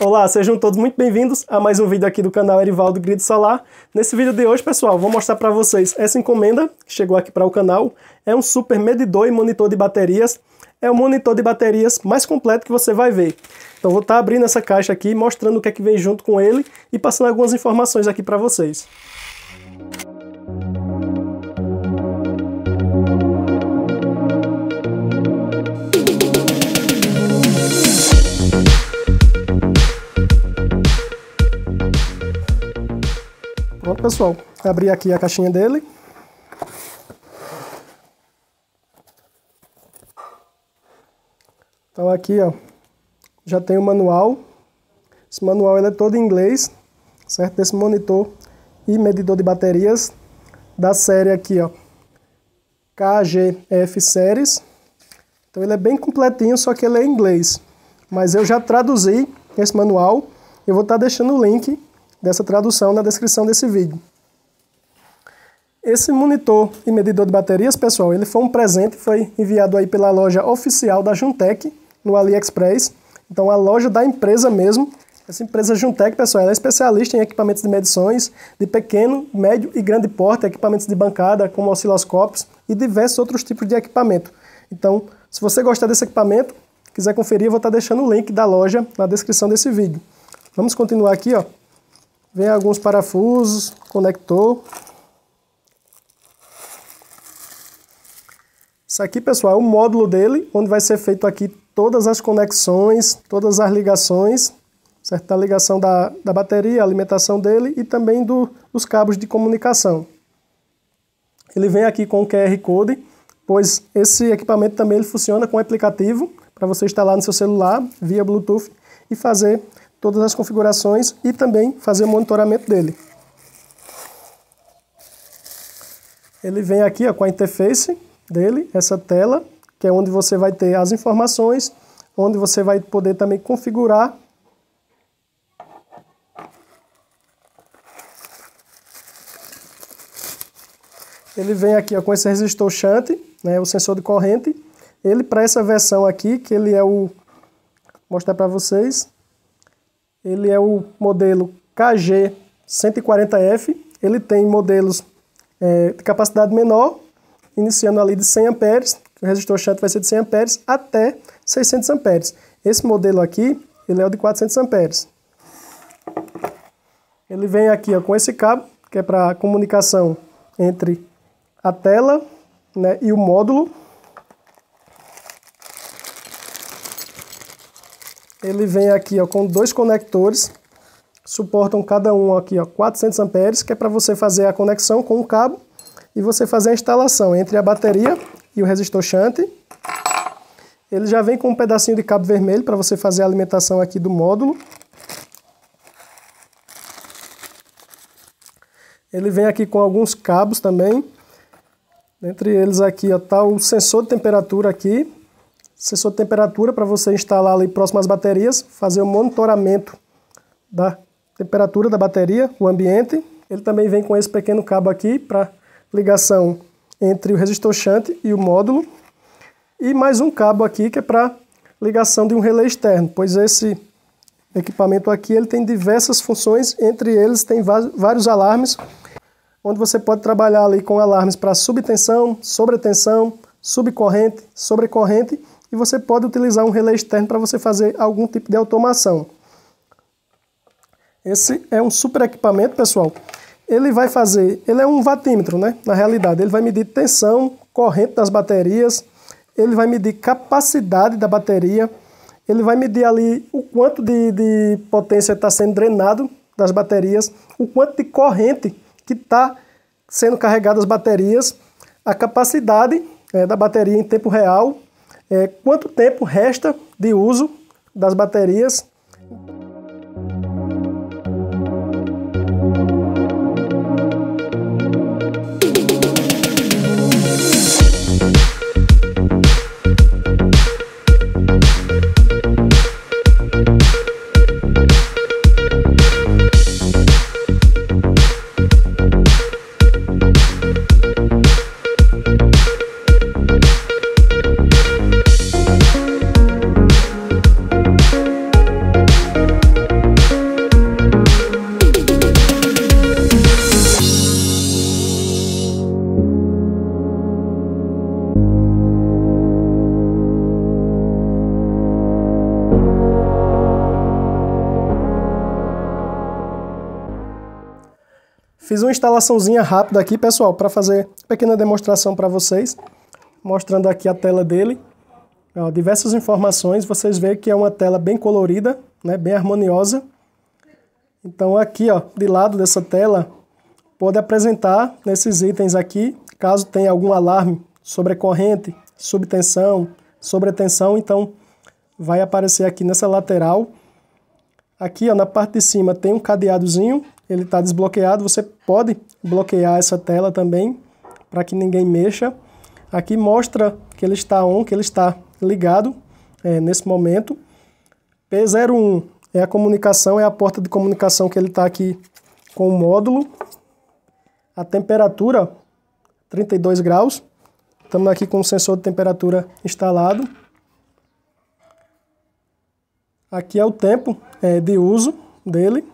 Olá, sejam todos muito bem-vindos a mais um vídeo aqui do canal Erivaldo Grid Solar. Nesse vídeo de hoje, pessoal, vou mostrar para vocês essa encomenda que chegou aqui para o canal. É um super medidor e monitor de baterias. É o monitor de baterias mais completo que você vai ver. Então vou estar tá abrindo essa caixa aqui, mostrando o que é que vem junto com ele e passando algumas informações aqui para vocês. Pronto, pessoal. Abri aqui a caixinha dele. Então aqui, ó, já tem o manual. Esse manual ele é todo em inglês, certo? Desse monitor e medidor de baterias da série aqui, ó. KGF Series. Então ele é bem completinho, só que ele é em inglês. Mas eu já traduzi esse manual. Eu vou estar tá deixando o link dessa tradução na descrição desse vídeo. Esse monitor e medidor de baterias, pessoal, ele foi um presente, foi enviado aí pela loja oficial da Juntec, no AliExpress. Então a loja da empresa mesmo. Essa empresa Juntec, pessoal, ela é especialista em equipamentos de medições de pequeno, médio e grande porte, equipamentos de bancada, como osciloscópios e diversos outros tipos de equipamento. Então, se você gostar desse equipamento, quiser conferir, eu vou estar deixando o link da loja na descrição desse vídeo. Vamos continuar aqui, ó. Vem alguns parafusos, conector. Isso aqui, pessoal, é o módulo dele, onde vai ser feito aqui todas as conexões, todas as ligações, certo? A ligação da, da bateria, a alimentação dele e também do, dos cabos de comunicação. Ele vem aqui com o QR Code, pois esse equipamento também ele funciona com aplicativo para você instalar no seu celular via Bluetooth e fazer todas as configurações e também fazer o monitoramento dele. Ele vem aqui ó, com a interface dele, essa tela, que é onde você vai ter as informações, onde você vai poder também configurar Ele vem aqui ó, com esse resistor shunt, né, o sensor de corrente. Ele, para essa versão aqui, que ele é o... Vou mostrar para vocês. Ele é o modelo KG 140F. Ele tem modelos é, de capacidade menor, iniciando ali de 100 amperes, o resistor shunt vai ser de 100 amperes até 600 amperes. Esse modelo aqui, ele é o de 400 amperes. Ele vem aqui ó, com esse cabo, que é para comunicação entre a tela né, e o módulo. Ele vem aqui ó, com dois conectores, suportam cada um aqui ó, 400 amperes, que é para você fazer a conexão com o cabo e você fazer a instalação entre a bateria e o resistor shunt. Ele já vem com um pedacinho de cabo vermelho para você fazer a alimentação aqui do módulo. Ele vem aqui com alguns cabos também. Entre eles aqui está o sensor de temperatura aqui, sensor de temperatura para você instalar ali próximo às baterias, fazer o monitoramento da temperatura da bateria, o ambiente. Ele também vem com esse pequeno cabo aqui para ligação entre o resistor shunt e o módulo. E mais um cabo aqui que é para ligação de um relé externo, pois esse equipamento aqui ele tem diversas funções, entre eles tem vários alarmes, onde você pode trabalhar ali com alarmes para subtensão, sobretensão, subcorrente, sobrecorrente e você pode utilizar um relé externo para você fazer algum tipo de automação. Esse é um super equipamento, pessoal. Ele vai fazer, ele é um vatímetro, né? Na realidade, ele vai medir tensão, corrente das baterias, ele vai medir capacidade da bateria, ele vai medir ali o quanto de, de potência está sendo drenado das baterias, o quanto de corrente que está sendo carregada as baterias, a capacidade é, da bateria em tempo real, é, quanto tempo resta de uso das baterias Fiz uma instalaçãozinha rápida aqui, pessoal, para fazer pequena demonstração para vocês, mostrando aqui a tela dele. Ó, diversas informações, vocês veem que é uma tela bem colorida, né, bem harmoniosa. Então aqui, ó, de lado dessa tela, pode apresentar nesses itens aqui, caso tenha algum alarme sobre corrente, subtensão, sobretensão, então vai aparecer aqui nessa lateral. Aqui ó, na parte de cima tem um cadeadozinho ele está desbloqueado. Você pode bloquear essa tela também para que ninguém mexa. Aqui mostra que ele está on, que ele está ligado é, nesse momento. P01 é a comunicação, é a porta de comunicação que ele está aqui com o módulo. A temperatura, 32 graus. Estamos aqui com o sensor de temperatura instalado. Aqui é o tempo é, de uso dele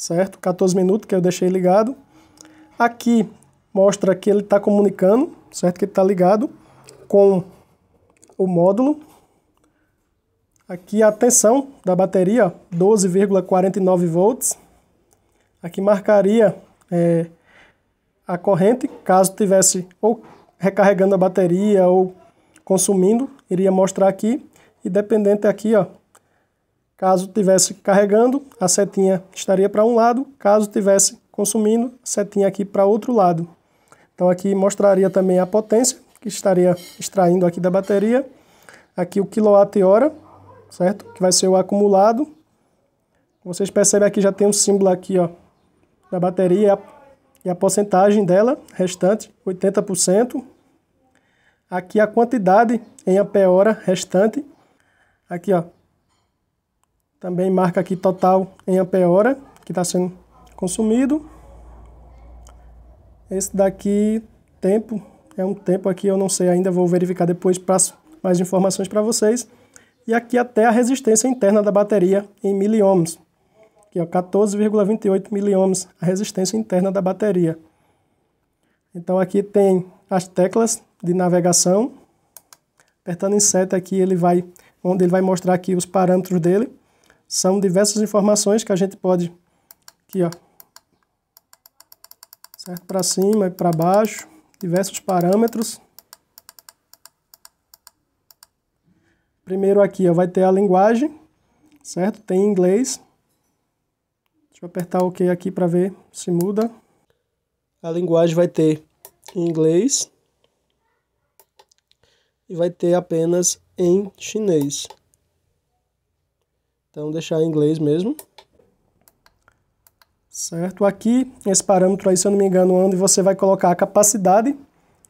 certo? 14 minutos que eu deixei ligado. Aqui mostra que ele está comunicando, certo? Que ele está ligado com o módulo. Aqui a tensão da bateria, 12,49 volts. Aqui marcaria é, a corrente, caso tivesse ou recarregando a bateria ou consumindo, iria mostrar aqui. E dependente aqui, ó, Caso tivesse carregando, a setinha estaria para um lado, caso tivesse consumindo, a setinha aqui para outro lado. Então aqui mostraria também a potência que estaria extraindo aqui da bateria. Aqui o quilowatt-hora, certo? Que vai ser o acumulado. Vocês percebem aqui já tem um símbolo aqui, ó, da bateria e a, e a porcentagem dela restante, 80%. Aqui a quantidade em ampere-hora restante. Aqui, ó, também marca aqui total em ampere-hora que está sendo consumido. Esse daqui, tempo, é um tempo aqui, eu não sei ainda, vou verificar depois, passo mais informações para vocês. E aqui até a resistência interna da bateria em miliohms, que é 14,28 miliohms, a resistência interna da bateria. Então aqui tem as teclas de navegação. Apertando em seta aqui, ele vai, onde ele vai mostrar aqui os parâmetros dele. São diversas informações que a gente pode, aqui ó, certo? Para cima e para baixo, diversos parâmetros. Primeiro aqui ó, vai ter a linguagem, certo? Tem inglês. Deixa eu apertar OK aqui para ver se muda. A linguagem vai ter inglês e vai ter apenas em chinês. Então, deixar em inglês mesmo. Certo? Aqui, esse parâmetro aí, se eu não me engano, onde você vai colocar a capacidade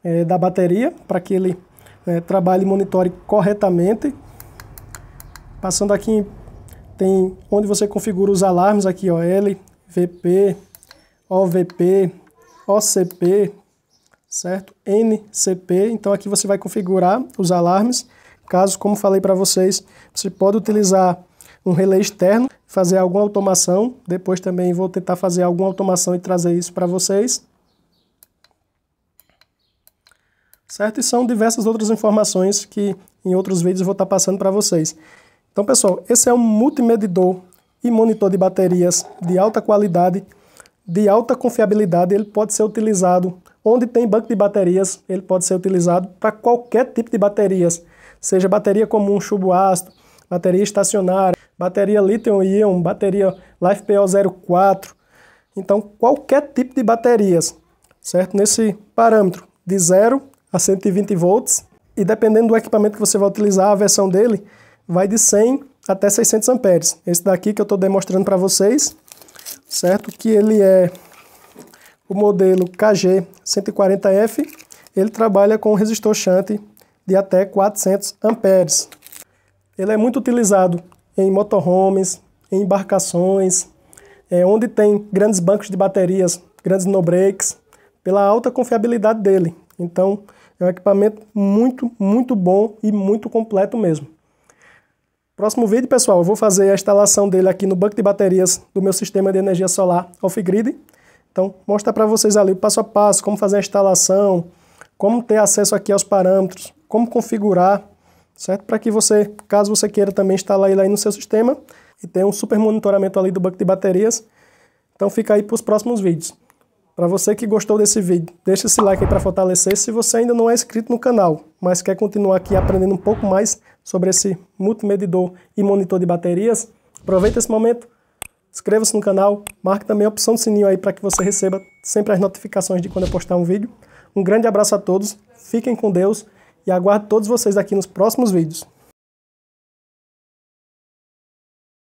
é, da bateria para que ele é, trabalhe e monitore corretamente. Passando aqui, tem onde você configura os alarmes aqui, ó, L, VP, OVP, OCP, certo? NCP, então aqui você vai configurar os alarmes. Caso, como falei para vocês, você pode utilizar um relé externo, fazer alguma automação. Depois também vou tentar fazer alguma automação e trazer isso para vocês. Certo? E são diversas outras informações que em outros vídeos vou estar tá passando para vocês. Então, pessoal, esse é um multimedidor e monitor de baterias de alta qualidade, de alta confiabilidade. Ele pode ser utilizado onde tem banco de baterias, ele pode ser utilizado para qualquer tipo de baterias, seja bateria comum, chumbo ácido, bateria estacionária, bateria lithium-ion bateria LifePO04. Então, qualquer tipo de baterias, certo? Nesse parâmetro de 0 a 120 volts. E dependendo do equipamento que você vai utilizar, a versão dele vai de 100 até 600 amperes. Esse daqui que eu estou demonstrando para vocês, certo? Que ele é o modelo KG140F. Ele trabalha com resistor shunt de até 400 amperes ele é muito utilizado em motorhomes, em embarcações, é, onde tem grandes bancos de baterias, grandes no-breaks, pela alta confiabilidade dele. Então, é um equipamento muito, muito bom e muito completo mesmo. Próximo vídeo, pessoal, eu vou fazer a instalação dele aqui no banco de baterias do meu sistema de energia solar off-grid. Então, mostra para vocês ali o passo a passo, como fazer a instalação, como ter acesso aqui aos parâmetros, como configurar certo? Para que você, caso você queira também instalar ele aí no seu sistema e ter um super monitoramento ali do banco de baterias. Então fica aí para os próximos vídeos. Para você que gostou desse vídeo, deixa esse like aí para fortalecer. Se você ainda não é inscrito no canal, mas quer continuar aqui aprendendo um pouco mais sobre esse multimedidor e monitor de baterias, aproveita esse momento, inscreva-se no canal, marque também a opção do sininho aí para que você receba sempre as notificações de quando eu postar um vídeo. Um grande abraço a todos, fiquem com Deus e aguardo todos vocês aqui nos próximos vídeos.